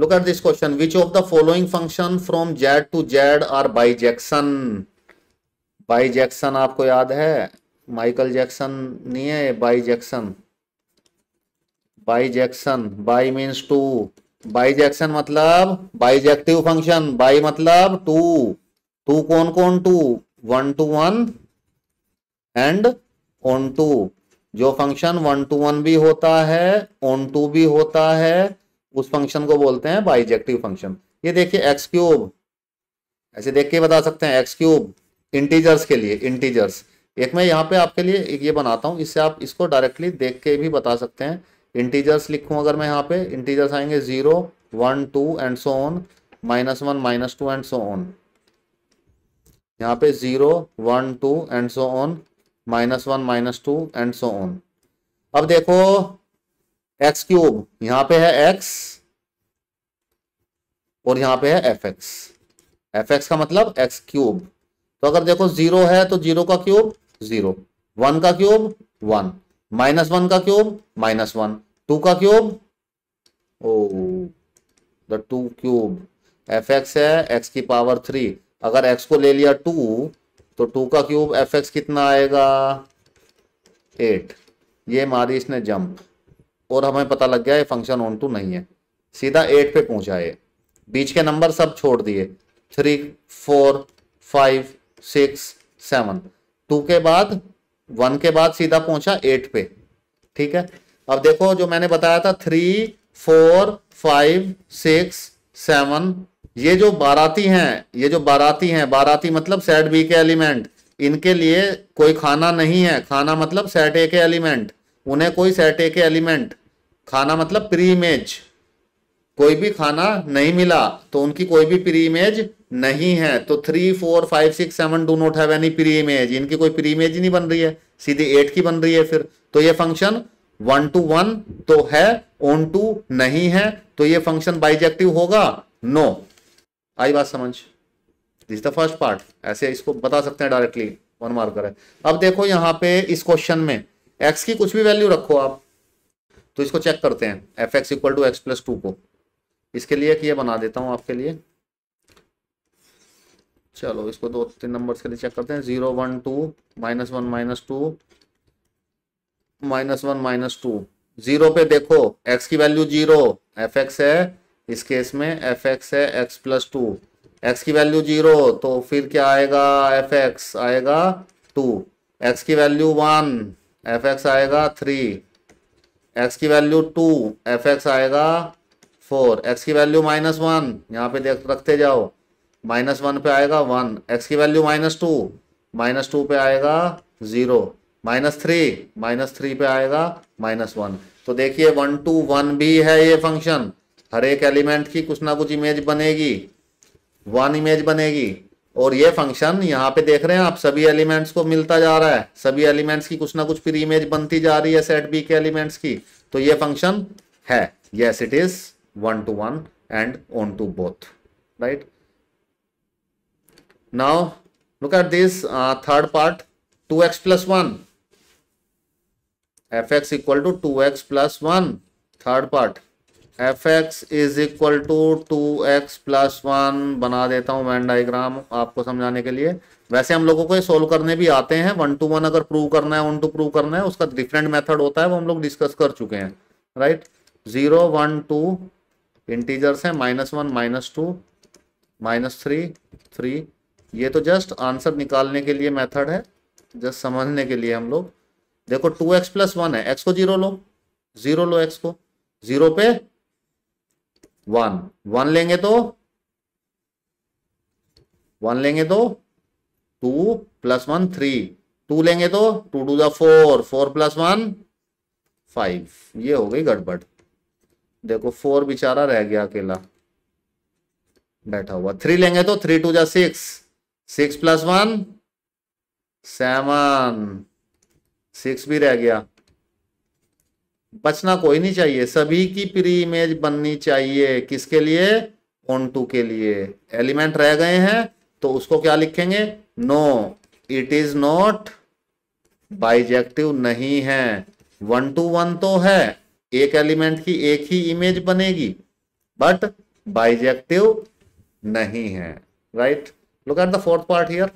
look at this question which of the following function from z to z are bijection bijection आपको याद है Michael Jackson नहीं है bijection bijection bi means two bijection मतलब bijective function bi मतलब two two कौन कौन two one to one and onto जो फंक्शन वन टू वन भी होता है ऑन टू भी होता है उस फंक्शन को बोलते हैं बाइजेक्टिव फंक्शन ये देखिए एक्स क्यूब ऐसे देख के बता सकते हैं एक्स क्यूब इंटीजर्स के लिए इंटीजर्स एक मैं यहाँ पे आपके लिए एक ये बनाता हूँ इससे आप इसको डायरेक्टली देख के भी बता सकते हैं इंटीजर्स लिखूँ अगर मैं यहाँ पे इंटीजर्स आएंगे zero one two and so on minus one minus two and so on यहाँ पे zero one two and so on minus one minus two and so on अब देखो एक्स क्यूब यहां पे है एक्स और यहां पे है एफ एक्स एफ एक्स का मतलब एक्स क्यूब तो अगर देखो जीरो है तो जीरो का क्यूब जीरो वन का क्यूब वन माइनस वन का क्यूब माइनस वन टू का क्यूब ओ the two cube f x है एक्स की पावर थ्री अगर एक्स को ले लिया टू तो टू का क्यूब एफ एक्स कितना आएगा एट ये मारी इसने जंप और हमें पता लग गया ये फंक्शन ऑन टू नहीं है सीधा एट पे पहुंचा ये बीच के नंबर सब छोड़ दिए three four five six seven two के बाद वन के बाद सीधा पहुंचा एट पे ठीक है अब देखो जो मैंने बताया था three four five six seven ये जो बाराती हैं ये जो बाराती हैं बाराती मतलब सेट बी के एलिमेंट इनके लिए कोई खाना नहीं है खाना मतलब सेट ए के एलिमेंट उन्हें कोई सेट ए के एलिमेंट खाना मतलब प्री इमेज कोई भी खाना नहीं मिला तो उनकी कोई भी प्री इमेज नहीं है तो three four five six seven do not have any pre image इनकी कोई प्री इमेज ही नहीं बन रही है सीधे एट की बन रही है फिर तो ये फंक्शन वन टू वन तो है ओन टू नहीं है तो ये फंक्शन बाइजेक्टिव होगा नो आई बात समझ इज द फर्स्ट पार्ट ऐसे इसको बता सकते हैं डायरेक्टली वन मार्कर है अब देखो यहाँ पे इस क्वेश्चन में एक्स की कुछ भी वैल्यू रखो आप तो इसको चेक करते हैं f x equal to x plus two को इसके लिए कि ये बना देता हूँ आपके लिए चलो इसको दो तीन नंबर्स के लिए चेक करते हैं zero one two minus one minus two minus one minus two zero पे देखो एक्स की वैल्यू जीरो एफ एक्स है इस केस में एफ एक्स है एक्स प्लस टू एक्स की वैल्यू जीरो तो फिर क्या आएगा एफ एक्स आएगा टू एक्स की वैल्यू वन एफ एक्स आएगा थ्री एक्स की वैल्यू टू एफ एक्स आएगा फोर एक्स की वैल्यू माइनस वन यहाँ पे देख रखते जाओ माइनस वन पे आएगा वन एक्स की value minus two minus two पे आएगा zero minus three minus three पे आएगा माइनस वन तो देखिए वन टू वन भी है ये फंक्शन हर एक एलिमेंट की कुछ ना कुछ इमेज बनेगी वन इमेज बनेगी और ये फंक्शन यहाँ पे देख रहे हैं आप सभी एलिमेंट्स को मिलता जा रहा है सभी एलिमेंट्स की कुछ ना कुछ फिर इमेज बनती जा रही है सेट बी के एलिमेंट्स की तो ये फंक्शन है yes it is one to one and onto both right now this third part two x plus one f x equal to two x plus one third part f x is equal to two x plus one बना देता हूँ van diagram आपको समझाने के लिए वैसे हम लोगों को ये सोल्व करने भी आते हैं वन टू वन अगर प्रूव करना है वन टू प्रूव करना है उसका डिफरेंट मेथड होता है वो हम लोग डिस्कस कर चुके हैं right zero one two integers हैं minus one minus two minus three three ये तो जस्ट आंसर निकालने के लिए मेथड है जस्ट समझने के लिए हम लोग देखो टू एक्स प्लस वन है एक्स को जीरो लो जीरो लो एक्स को जीरो पे वन वन लेंगे तो वन लेंगे तो two plus one three two लेंगे तो टू टू दोर four four plus one five ये हो गई गड़बड़ देखो फोर बेचारा रह गया अकेला बैठा हुआ थ्री लेंगे तो थ्री टू जा six six plus one seven six भी रह गया बचना कोई नहीं चाहिए सभी की प्री इमेज बननी चाहिए किसके लिए ऑन टू के लिए एलिमेंट रह गए हैं तो उसको क्या लिखेंगे no it is not bijective नहीं है वन टू वन तो है एक एलिमेंट की एक ही इमेज बनेगी बट बाइजेक्टिव नहीं है right look at the fourth part here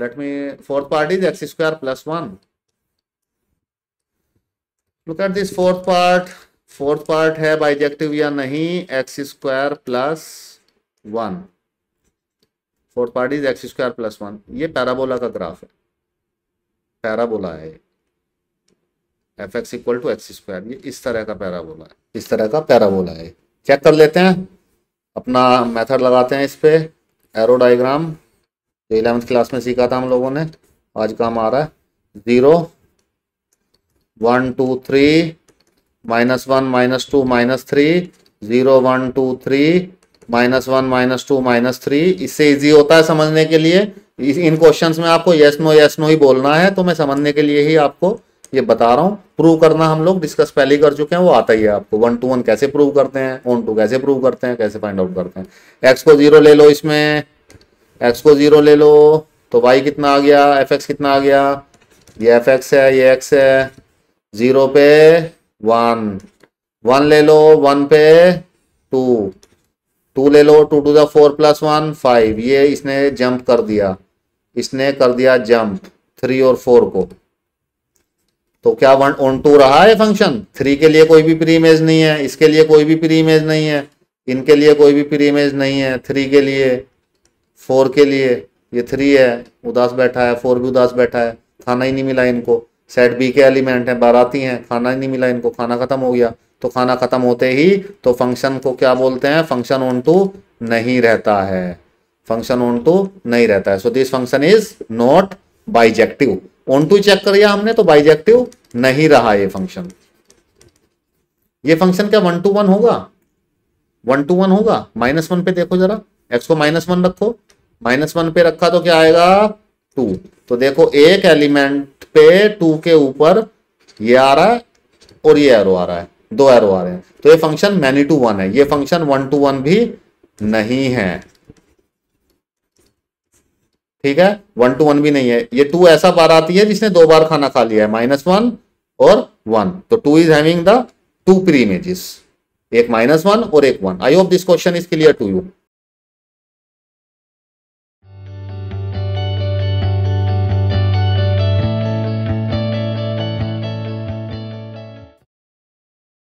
let me fourth part is x square plus one look at this fourth part fourth part है बाइजेक्टिव या नहीं x square plus one fourth part is x square plus one ये parabola का graph है parabola है f x equal to x square ये इस तरह का पैराबोला है इस तरह का पैराबोला है चेक कर लेते हैं अपना मेथड लगाते हैं इस पर एरो डायग्राम जो इलेवंथ क्लास में सीखा था हम लोगों ने आज काम आ रहा है zero one two three minus one minus two minus three zero one two three minus one minus two minus three इससे इजी होता है समझने के लिए इन क्वेश्चंस में आपको यस नो यस नो ही बोलना है तो मैं समझने के लिए ही आपको ये बता रहा हूँ प्रूव करना हम लोग डिस्कस पहले ही कर चुके हैं वो आता ही है आपको वन टू वन कैसे प्रूव करते हैं वन टू कैसे प्रूव करते हैं कैसे फाइंड आउट करते हैं एक्स को जीरो ले लो इसमें एक्स को जीरो ले लो तो वाई कितना आ गया एफ एक्स कितना आ गया ये एफ एक्स है ये एक्स है जीरो पे वन वन ले लो वन पे टू टू ले लो two two the four plus one five ये इसने जंप कर दिया इसने कर दिया जंप थ्री और फोर को तो क्या वन ऑन टू रहा है फंक्शन थ्री के लिए कोई भी प्री इमेज नहीं है इसके लिए कोई भी प्री इमेज नहीं है इनके लिए कोई भी प्री इमेज नहीं है थ्री के लिए फोर के लिए ये थ्री है उदास बैठा है फोर भी उदास बैठा है खाना ही नहीं मिला इनको सेट बी के एलिमेंट हैं बाराती हैं खाना ही नहीं मिला इनको खाना ख़त्म हो गया तो खाना ख़त्म होते ही तो फंक्शन को क्या बोलते हैं फंक्शन ऑन टू नहीं रहता है फंक्शन ऑन टू नहीं रहता है so this function is not bijective onto check कर हमने तो बाइजेक्टिव नहीं रहा ये फंक्शन ये फंक्शन क्या वन टू वन होगा वन टू वन होगा माइनस वन पे देखो जरा एक्स को माइनस वन रखो माइनस वन पे रखा तो क्या आएगा टू तो देखो एक एलिमेंट पे टू के ऊपर ये आ रहा है और ये एरो आ रहा है दो एरो आ रहे हैं तो ये फंक्शन मैनी टू वन है ये फंक्शन वन टू वन भी नहीं है ठीक है वन टू वन भी नहीं है ये टू ऐसा बार आती है जिसने दो बार खाना खा लिया है माइनस वन और वन तो two is having the two pre images एक माइनस वन और एक one I hope this question is clear to you